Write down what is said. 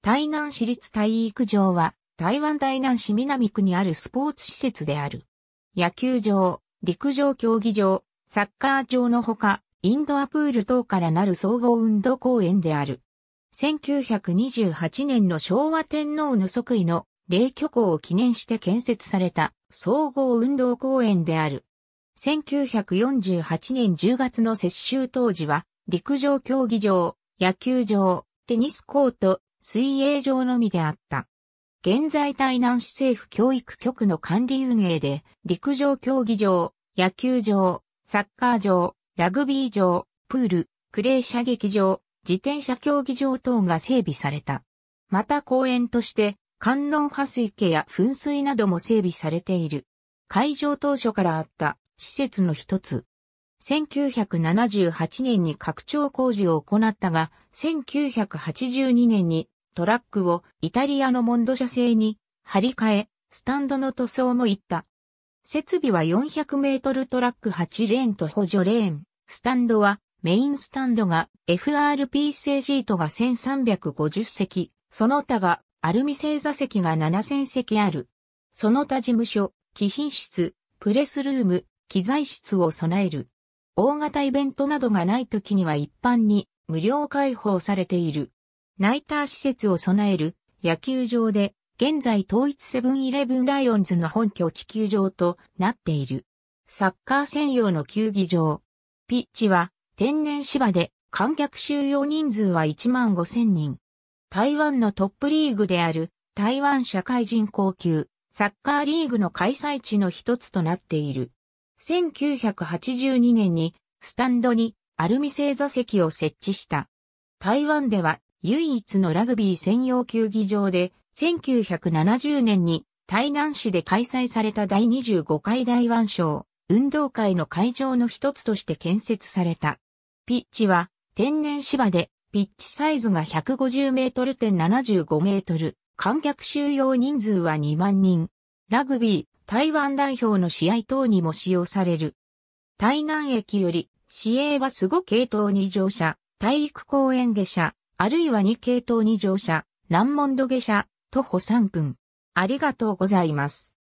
台南市立体育場は、台湾台南市南区にあるスポーツ施設である。野球場、陸上競技場、サッカー場のほか、インドアプール等からなる総合運動公園である。1928年の昭和天皇の即位の霊居校を記念して建設された総合運動公園である。1948年10月の接収当時は、陸上競技場、野球場、テニスコート、水泳場のみであった。現在台南市政府教育局の管理運営で、陸上競技場、野球場、サッカー場、ラグビー場、プール、クレー射撃場、自転車競技場等が整備された。また公園として、観音波水池や噴水なども整備されている。会場当初からあった施設の一つ。1978年に拡張工事を行ったが、1982年にトラックをイタリアのモンド社製に張り替え、スタンドの塗装もいった。設備は400メートルトラック8レーンと補助レーン。スタンドはメインスタンドが FRP 製シートが1350席、その他がアルミ製座席が7000席ある。その他事務所、貴賓室、プレスルーム、機材室を備える。大型イベントなどがない時には一般に無料開放されている。ナイター施設を備える野球場で、現在統一セブンイレブンライオンズの本拠地球場となっている。サッカー専用の球技場。ピッチは天然芝で観客収容人数は1万5千人。台湾のトップリーグである台湾社会人高級サッカーリーグの開催地の一つとなっている。1982年にスタンドにアルミ製座席を設置した。台湾では唯一のラグビー専用球技場で1970年に台南市で開催された第25回台湾賞運動会の会場の一つとして建設された。ピッチは天然芝でピッチサイズが150メートル点75メートル、観客収容人数は2万人。ラグビー、台湾代表の試合等にも使用される。台南駅より、市営はスご系統に乗車、体育公園下車、あるいは2系統に乗車、南門土下車、徒歩3分。ありがとうございます。